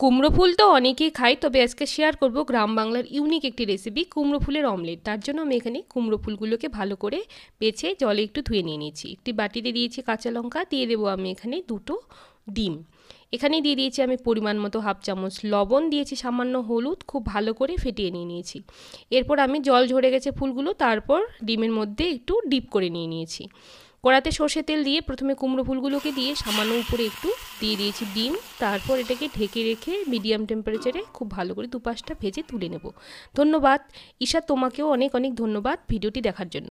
কুমড়ো ফুল তো অনেকেই খাই তবে আজকে শেয়ার করব গ্রাম বাংলার ইউনিক একটি রেসিপি কুমড়ো ফুলের অমলেট তার জন্য আমি এখানে কুমড়ো ফুলগুলোকে ভালো করে বেছে জলে একটু ধুয়ে নিয়ে নিয়েছি একটি বাটিতে দিয়েছি কাঁচা লঙ্কা দিয়ে দেবো আমি এখানে দুটো ডিম এখানে দিয়ে দিয়েছি আমি পরিমাণ মতো হাফ চামচ লবণ দিয়েছি সামান্য হলুদ খুব ভালো করে ফেটিয়ে নিয়ে নিয়েছি এরপর আমি জল ঝরে গেছে ফুলগুলো তারপর ডিমের মধ্যে একটু ডিপ করে নিয়ে নিয়েছি কড়াতে সর্ষে তেল দিয়ে প্রথমে কুমড়ো ফুলগুলোকে দিয়ে সামান্য উপরে একটু দিয়ে দিয়েছি ডিম তারপর এটাকে ঢেকে রেখে মিডিয়াম টেম্পারেচারে খুব ভালো করে দুপাশটা ভেজে তুলে নেব ধন্যবাদ ঈশা তোমাকেও অনেক অনেক ধন্যবাদ ভিডিওটি দেখার জন্য